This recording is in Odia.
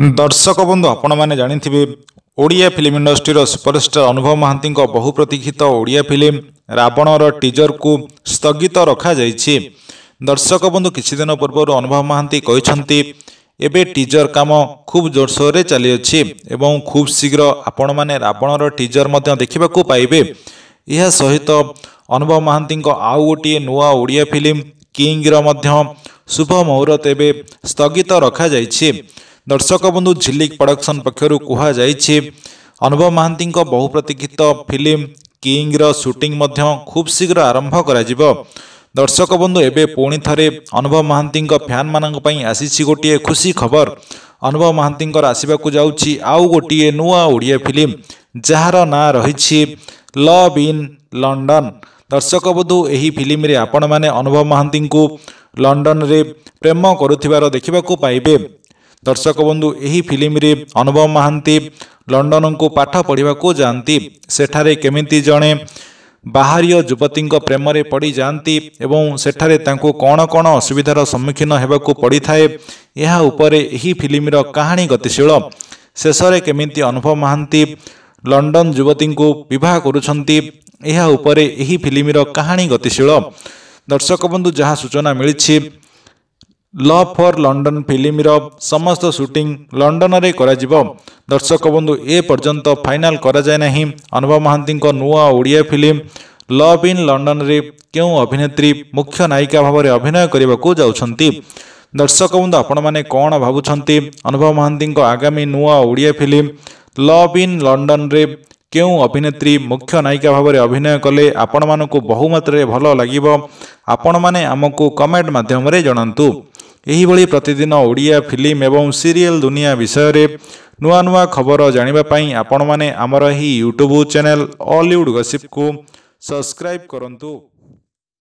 ଦର୍ଶକ ବନ୍ଧୁ ଆପଣମାନେ ଜାଣିଥିବେ ଓଡ଼ିଆ ଫିଲ୍ମ ଇଣ୍ଡଷ୍ଟ୍ରିର ସୁପରଷ୍ଟାର ଅନୁଭବ ମହାନ୍ତିଙ୍କ ବହୁପ୍ରତୀକ୍ଷିତ ଓଡ଼ିଆ ଫିଲ୍ମ ରାବଣର ଟିଜରକୁ ସ୍ଥଗିତ ରଖାଯାଇଛି ଦର୍ଶକ ବନ୍ଧୁ କିଛିଦିନ ପୂର୍ବରୁ ଅନୁଭବ ମହାନ୍ତି କହିଛନ୍ତି ଏବେ ଟିଜର କାମ ଖୁବ୍ ଜୋରସୋରରେ ଚାଲିଅଛି ଏବଂ ଖୁବ୍ ଶୀଘ୍ର ଆପଣମାନେ ରାବଣର ଟିଜର ମଧ୍ୟ ଦେଖିବାକୁ ପାଇବେ ଏହା ସହିତ ଅନୁଭବ ମହାନ୍ତିଙ୍କ ଆଉ ଗୋଟିଏ ନୂଆ ଓଡ଼ିଆ ଫିଲ୍ମ କିଙ୍ଗର ମଧ୍ୟ ଶୁଭ ମୁହୂର୍ତ୍ତ ଏବେ ସ୍ଥଗିତ ରଖାଯାଇଛି दर्शक बंधु झिलिक प्रडक्शन पक्षर कहुई अनुभव महां बहुप्रतीक्षित फिल्म किंग रुटिंग खूब शीघ्र आरंभ कर दर्शक बंधु एवं पुणी थे अनुभव महांती फैन माना आसी गोटे खुशी खबर अनुभव महांती आसवाक जाऊ गोटे नुआ ओडिया फिल्म जार ना रही लव इन लंडन दर्शक बंधु यही फिल्म आपण मैंने अनुभव महांती लंडन में प्रेम कर देखा पाइबे ଦର୍ଶକ ବନ୍ଧୁ ଏହି ଫିଲ୍ମରେ ଅନୁଭବ ମହାନ୍ତି ଲଣ୍ଡନକୁ ପାଠ ପଢ଼ିବାକୁ ଯାଆନ୍ତି ସେଠାରେ କେମିତି ଜଣେ ବାହାରୀୟ ଯୁବତୀଙ୍କ ପ୍ରେମରେ ପଡ଼ି ଯାଆନ୍ତି ଏବଂ ସେଠାରେ ତାଙ୍କୁ କ'ଣ କ'ଣ ଅସୁବିଧାର ସମ୍ମୁଖୀନ ହେବାକୁ ପଡ଼ିଥାଏ ଏହା ଉପରେ ଏହି ଫିଲ୍ମର କାହାଣୀ ଗତିଶୀଳ ଶେଷରେ କେମିତି ଅନୁଭବ ମହାନ୍ତି ଲଣ୍ଡନ ଯୁବତୀଙ୍କୁ ବିବାହ କରୁଛନ୍ତି ଏହା ଉପରେ ଏହି ଫିଲ୍ମର କାହାଣୀ ଗତିଶୀଳ ଦର୍ଶକ ବନ୍ଧୁ ଯାହା ସୂଚନା ମିଳିଛି ଲଭ୍ ଫର୍ ଲଣ୍ଡନ ଫିଲ୍ମର ସମସ୍ତ ସୁଟିଂ ଲଣ୍ଡନରେ କରାଯିବ ଦର୍ଶକ ବନ୍ଧୁ ଏ ପର୍ଯ୍ୟନ୍ତ ଫାଇନାଲ୍ କରାଯାଏ ନାହିଁ ଅନୁଭବ ମହାନ୍ତିଙ୍କ ନୂଆ ଓଡ଼ିଆ ଫିଲ୍ମ ଲଭ୍ ଇନ୍ ଲଣ୍ଡନରେ କେଉଁ ଅଭିନେତ୍ରୀ ମୁଖ୍ୟ ନାୟିକା ଭାବରେ ଅଭିନୟ କରିବାକୁ ଯାଉଛନ୍ତି ଦର୍ଶକ ବନ୍ଧୁ ଆପଣମାନେ କ'ଣ ଭାବୁଛନ୍ତି ଅନୁଭବ ମହାନ୍ତିଙ୍କ ଆଗାମୀ ନୂଆ ଓଡ଼ିଆ ଫିଲ୍ମ ଲଭ୍ ଇନ୍ ଲଣ୍ଡନରେ କେଉଁ ଅଭିନେତ୍ରୀ ମୁଖ୍ୟ ନାୟିକା ଭାବରେ ଅଭିନୟ କଲେ ଆପଣମାନଙ୍କୁ ବହୁମାତ୍ରାରେ ଭଲ ଲାଗିବ ଆପଣମାନେ ଆମକୁ କମେଣ୍ଟ ମାଧ୍ୟମରେ ଜଣାନ୍ତୁ ଏହିଭଳି ପ୍ରତିଦିନ ଓଡ଼ିଆ ଫିଲ୍ମ ଏବଂ ସିରିଏଲ୍ ଦୁନିଆ ବିଷୟରେ ନୂଆ ନୂଆ ଖବର ଜାଣିବା ପାଇଁ ଆପଣମାନେ ଆମର ଏହି ୟୁଟ୍ୟୁବ୍ ଚ୍ୟାନେଲ୍ ଅଲିଉଡ଼୍ ଗସିପ୍କୁ ସବସ୍କ୍ରାଇବ୍ କରନ୍ତୁ